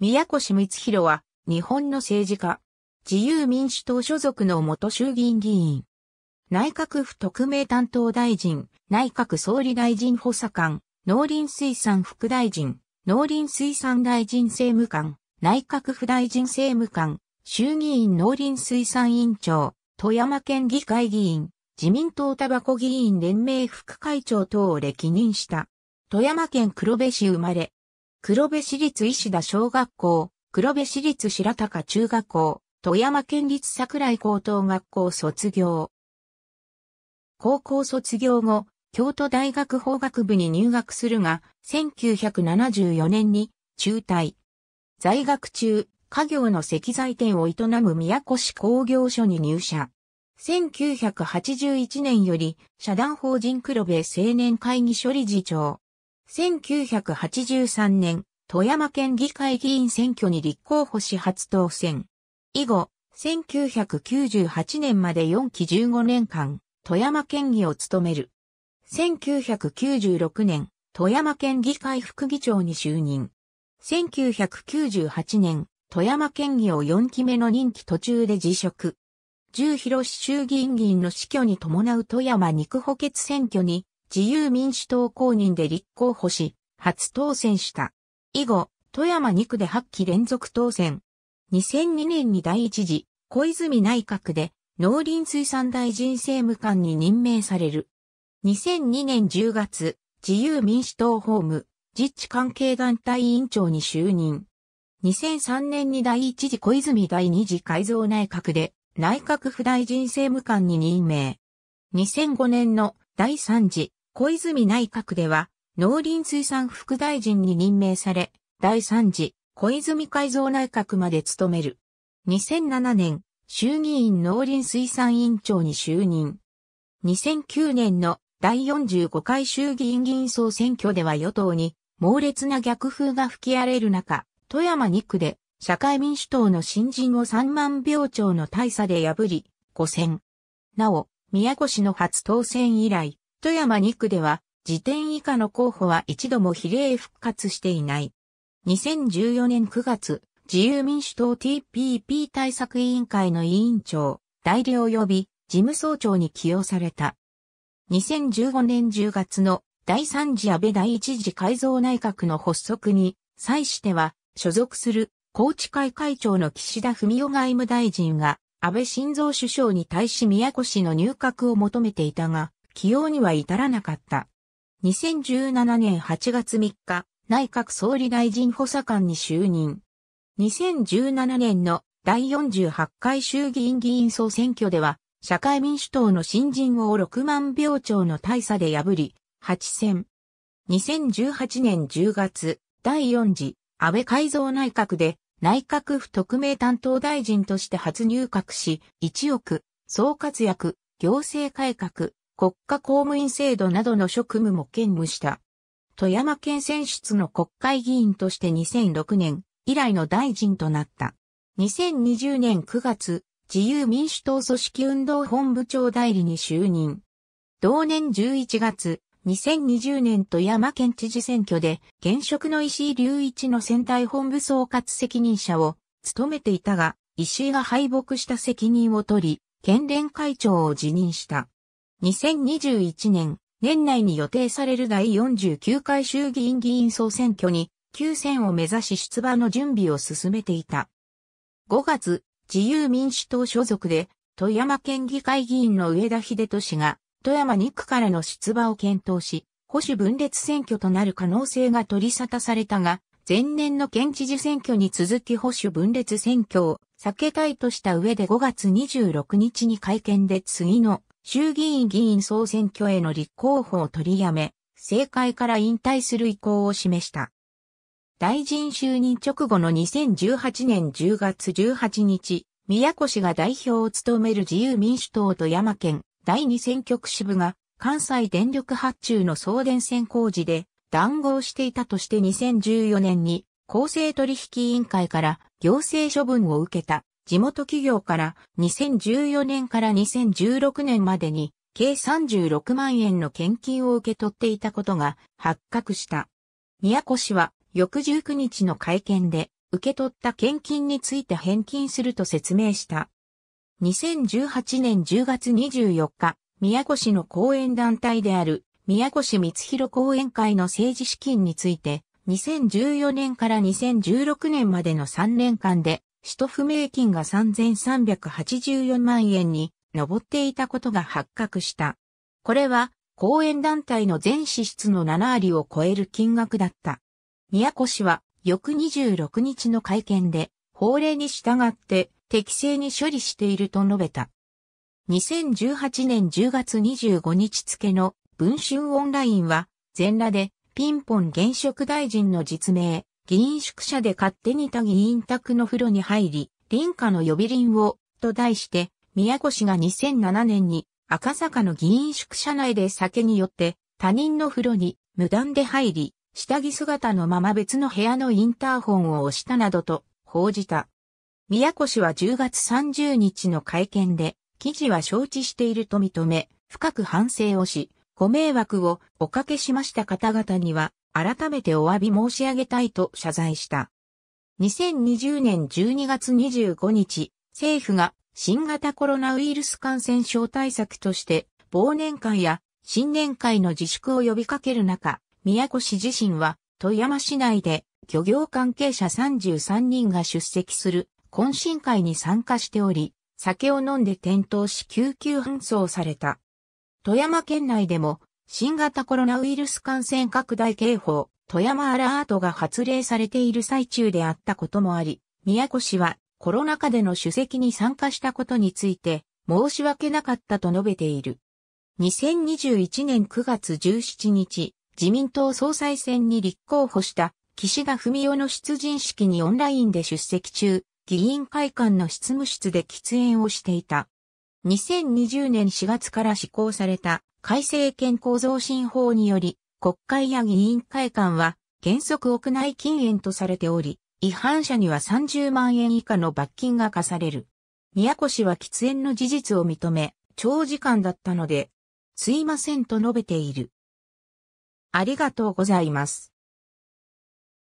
宮越光弘は、日本の政治家。自由民主党所属の元衆議院議員。内閣府特命担当大臣、内閣総理大臣補佐官、農林水産副大臣、農林水産大臣政務官、内閣府大臣政務官、衆議院農林水産委員長、富山県議会議員、自民党タバコ議員連盟副会長等を歴任した。富山県黒部市生まれ、黒部市立石田小学校、黒部市立白鷹中学校、富山県立桜井高等学校卒業。高校卒業後、京都大学法学部に入学するが、1974年に中退。在学中、家業の石材店を営む宮古市工業所に入社。1981年より、社団法人黒部青年会議所理事長、1983年、富山県議会議員選挙に立候補し初当選。以後、1998年まで4期15年間、富山県議を務める。1996年、富山県議会副議長に就任。1998年、富山県議を4期目の任期途中で辞職。十広市衆議院議員の死去に伴う富山肉補欠選挙に自由民主党公認で立候補し、初当選した。以後、富山2区で8期連続当選。2002年に第一次、小泉内閣で、農林水産大臣政務官に任命される。2002年10月、自由民主党法務、実地関係団体委員長に就任。2003年に第一次小泉第二次改造内閣で内閣府大臣政務官に任命。2005年の第3次小泉内閣では農林水産副大臣に任命され、第3次小泉改造内閣まで務める。2007年、衆議院農林水産委員長に就任。2009年の第45回衆議院議員総選挙では与党に猛烈な逆風が吹き荒れる中、富山2区で社会民主党の新人を3万票超の大差で破り、5選。なお、宮古市の初当選以来、富山2区では、時点以下の候補は一度も比例復活していない。2014年9月、自由民主党 TPP 対策委員会の委員長、代理及び事務総長に起用された。2015年10月の第3次安倍第1次改造内閣の発足に、際しては、所属する高知会会長の岸田文雄外務大臣が安倍晋三首相に対し宮古市の入閣を求めていたが、起用には至らなかった。2017年8月3日、内閣総理大臣補佐官に就任。2017年の第48回衆議院議員総選挙では、社会民主党の新人を6万票超の大差で破り、8選。2018年10月、第4次安倍改造内閣で内閣府特命担当大臣として初入閣し、一億、総活躍、行政改革、国家公務員制度などの職務も兼務した。富山県選出の国会議員として2006年以来の大臣となった。2020年9月、自由民主党組織運動本部長代理に就任。同年11月、2020年富山県知事選挙で、現職の石井隆一の選対本部総括責任者を務めていたが、石井が敗北した責任を取り、県連会長を辞任した。2021年、年内に予定される第49回衆議院議員総選挙に、休選を目指し出馬の準備を進めていた。5月、自由民主党所属で、富山県議会議員の上田秀俊が、富山2区からの出馬を検討し、保守分裂選挙となる可能性が取り沙汰されたが、前年の県知事選挙に続き保守分裂選挙を避けたいとした上で5月26日に会見で次の衆議院議員総選挙への立候補を取りやめ、政界から引退する意向を示した。大臣就任直後の2018年10月18日、宮古氏が代表を務める自由民主党と山県第2選挙区支部が関西電力発注の送電線工事で談合していたとして2014年に公正取引委員会から行政処分を受けた地元企業から2014年から2016年までに計36万円の献金を受け取っていたことが発覚した。宮古市は翌19日の会見で受け取った献金について返金すると説明した。2018年10月24日、宮古市の後援団体である、宮古市光弘後援会の政治資金について、2014年から2016年までの3年間で、使途不明金が3384万円に上っていたことが発覚した。これは、後援団体の全支出の7割を超える金額だった。宮古市は、翌26日の会見で、法令に従って、適正に処理していると述べた。2018年10月25日付の文春オンラインは、全裸でピンポン現職大臣の実名、議員宿舎で勝手に他議員宅の風呂に入り、林家の呼び林を、と題して、宮越氏が2007年に赤坂の議員宿舎内で酒によって他人の風呂に無断で入り、下着姿のまま別の部屋のインターホンを押したなどと報じた。宮古市は10月30日の会見で、記事は承知していると認め、深く反省をし、ご迷惑をおかけしました方々には、改めてお詫び申し上げたいと謝罪した。2020年12月25日、政府が新型コロナウイルス感染症対策として忘年会や新年会の自粛を呼びかける中、宮古市自身は富山市内で漁業関係者33人が出席する懇親会に参加しており、酒を飲んで転倒し救急搬送された。富山県内でも新型コロナウイルス感染拡大警報、富山アラートが発令されている最中であったこともあり、宮古市はコロナ禍での主席に参加したことについて申し訳なかったと述べている。2021年9月17日、自民党総裁選に立候補した岸田文雄の出陣式にオンラインで出席中、議員会館の執務室で喫煙をしていた。2020年4月から施行された改正健康増進法により、国会や議員会館は原則屋内禁煙とされており、違反者には30万円以下の罰金が課される。宮古市は喫煙の事実を認め、長時間だったので、すいませんと述べている。ありがとうございます。